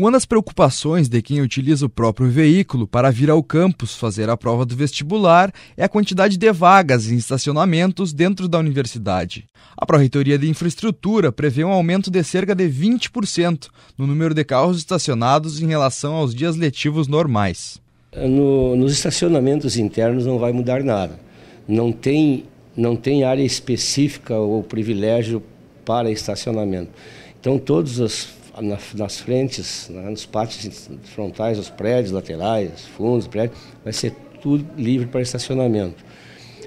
Uma das preocupações de quem utiliza o próprio veículo para vir ao campus fazer a prova do vestibular é a quantidade de vagas em estacionamentos dentro da universidade. A Pró-Reitoria de Infraestrutura prevê um aumento de cerca de 20% no número de carros estacionados em relação aos dias letivos normais. Eh, no, nos estacionamentos internos não vai mudar nada. Não tem, não tem área específica ou privilégio para estacionamento. Então, todas as nas, nas frentes, né, nos pátios frontais, os prédios laterais, fundos, prédios, vai ser tudo livre para estacionamento.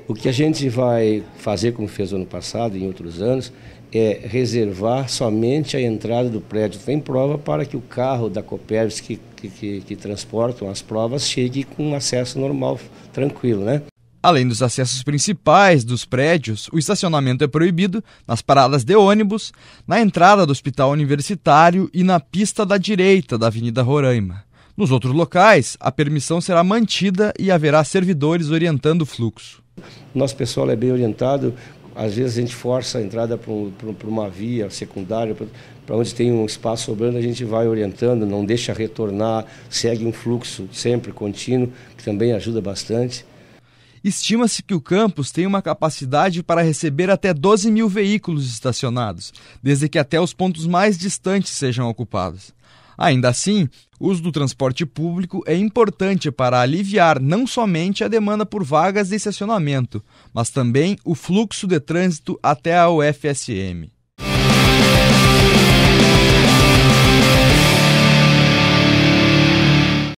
O que a gente vai fazer, como fez ano passado e em outros anos, é reservar somente a entrada do prédio tem prova para que o carro da Copérnicos que, que, que, que transportam as provas chegue com acesso normal, tranquilo, né? Além dos acessos principais dos prédios, o estacionamento é proibido nas paradas de ônibus, na entrada do Hospital Universitário e na pista da direita da Avenida Roraima. Nos outros locais, a permissão será mantida e haverá servidores orientando o fluxo. Nosso pessoal é bem orientado, às vezes a gente força a entrada para uma via secundária, para onde tem um espaço sobrando, a gente vai orientando, não deixa retornar, segue um fluxo sempre contínuo, que também ajuda bastante. Estima-se que o campus tem uma capacidade para receber até 12 mil veículos estacionados, desde que até os pontos mais distantes sejam ocupados. Ainda assim, o uso do transporte público é importante para aliviar não somente a demanda por vagas de estacionamento, mas também o fluxo de trânsito até a UFSM.